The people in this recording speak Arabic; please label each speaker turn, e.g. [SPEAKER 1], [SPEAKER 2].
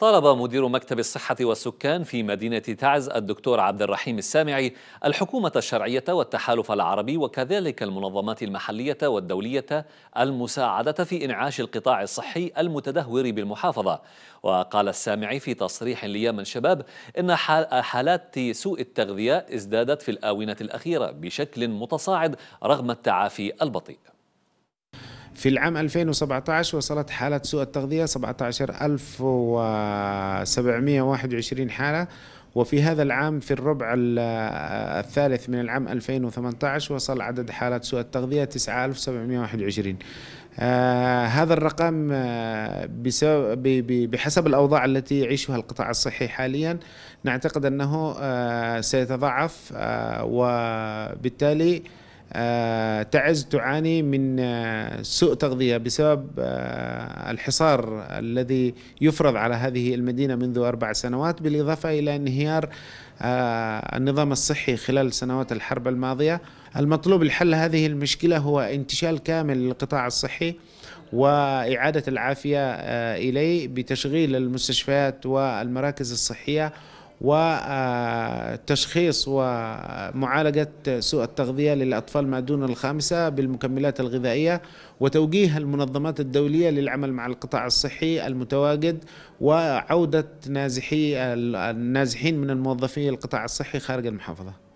[SPEAKER 1] طلب مدير مكتب الصحة والسكان في مدينة تعز الدكتور عبد الرحيم السامعي الحكومة الشرعية والتحالف العربي وكذلك المنظمات المحلية والدولية المساعدة في إنعاش القطاع الصحي المتدهور بالمحافظة وقال السامعي في تصريح ليمن شباب إن حالات سوء التغذية ازدادت في الآونة الأخيرة بشكل متصاعد رغم التعافي البطيء
[SPEAKER 2] في العام 2017 وصلت حالة سوء التغذية 17721 حالة وفي هذا العام في الربع الثالث من العام 2018 وصل عدد حالات سوء التغذية 9721 آه هذا الرقم آه بسبب بحسب الأوضاع التي يعيشها القطاع الصحي حاليا نعتقد أنه آه سيتضاعف آه، وبالتالي آه، تعز تعاني من آه، سوء تغذيه بسبب آه، الحصار الذي يفرض على هذه المدينه منذ اربع سنوات بالاضافه الى انهيار النظام الصحي خلال سنوات الحرب الماضيه المطلوب لحل هذه المشكله هو انتشال كامل للقطاع الصحي واعاده العافيه اليه بتشغيل المستشفيات والمراكز الصحيه وتشخيص ومعالجة سوء التغذية للأطفال ما دون الخامسة بالمكملات الغذائية وتوجيه المنظمات الدولية للعمل مع القطاع الصحي المتواجد وعودة نازحي النازحين من الموظفين القطاع الصحي خارج المحافظة